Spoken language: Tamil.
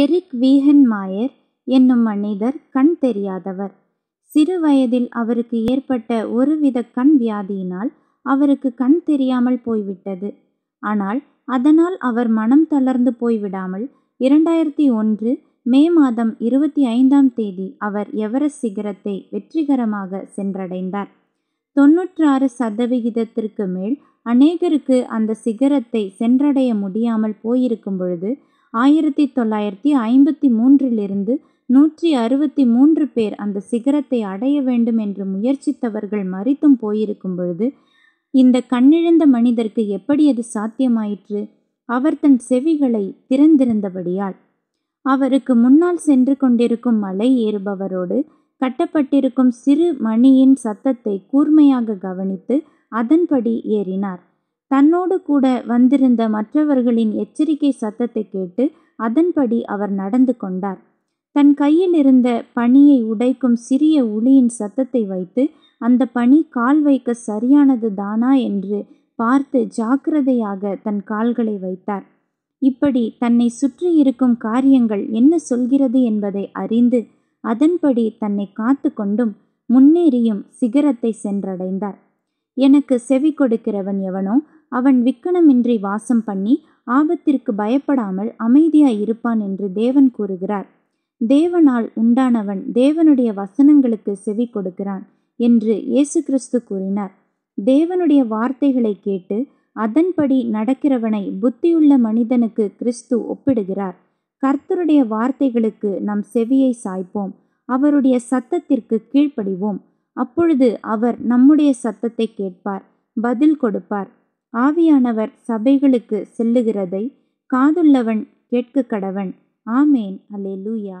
எரிக் வீஹன்மாயர் என்னும் மனிதர் கண் தெரியாதவர் சிறு வயதில் அவருக்கு ஏற்பட்ட ஒருவித கண் வியாதியினால் அவருக்கு கண் தெரியாமல் போய்விட்டது ஆனால் அதனால் அவர் மனம் தளர்ந்து போய்விடாமல் இரண்டாயிரத்தி ஒன்று மே மாதம் இருபத்தி ஐந்தாம் தேதி அவர் எவரஸ்ட் சிகரத்தை வெற்றிகரமாக சென்றடைந்தார் ஆறு சதவிகிதத்திற்கு மேல் அநேகருக்கு அந்த சிகரத்தை சென்றடைய முடியாமல் போயிருக்கும் பொழுது ஆயிரத்தி தொள்ளாயிரத்தி ஐம்பத்தி மூன்றிலிருந்து நூற்றி அறுபத்தி மூன்று பேர் அந்த சிகரத்தை அடைய வேண்டும் என்று முயற்சித்தவர்கள் மறித்தும் போயிருக்கும் பொழுது இந்த கண்ணிழந்த மனிதருக்கு எப்படி அது சாத்தியமாயிற்று அவர் தன் செவிகளை திறந்திருந்தபடியால் அவருக்கு முன்னால் சென்று கொண்டிருக்கும் மலை ஏறுபவரோடு கட்டப்பட்டிருக்கும் சிறு மணியின் சத்தத்தை கூர்மையாக கவனித்து அதன்படி ஏறினார் தன்னோடு கூட வந்திருந்த மற்றவர்களின் எச்சரிக்கை சத்தத்தை கேட்டு அதன்படி அவர் நடந்து கொண்டார் தன் கையில் இருந்த பனியை உடைக்கும் சிறிய உளியின் சத்தத்தை வைத்து அந்த பனி கால் வைக்க சரியானது தானா என்று பார்த்து ஜாக்கிரதையாக தன் கால்களை வைத்தார் இப்படி தன்னை சுற்றி இருக்கும் காரியங்கள் என்ன சொல்கிறது என்பதை அறிந்து அதன்படி தன்னை காத்து கொண்டும் முன்னேறியும் சிகரத்தை சென்றடைந்தார் எனக்கு செவி கொடுக்கிறவன் எவனோ அவன் விக்கணமின்றி வாசம் பண்ணி ஆபத்திற்கு பயப்படாமல் அமைதியாய் இருப்பான் என்று தேவன் கூறுகிறார் தேவனால் உண்டானவன் தேவனுடைய வசனங்களுக்கு செவி கொடுக்கிறான் என்று இயேசு கிறிஸ்து கூறினார் தேவனுடைய வார்த்தைகளை கேட்டு அதன்படி நடக்கிறவனை புத்தியுள்ள மனிதனுக்கு கிறிஸ்து ஒப்பிடுகிறார் கர்த்தருடைய வார்த்தைகளுக்கு நம் செவியை சாய்ப்போம் அவருடைய சத்தத்திற்கு கீழ்ப்படிவோம் அப்பொழுது அவர் நம்முடைய சத்தத்தை கேட்பார் பதில் கொடுப்பார் ஆவியானவர் சபைகளுக்கு செல்லுகிறதை காதுள்ளவன் கேட்க கடவன் ஆமேன் அலே லூயா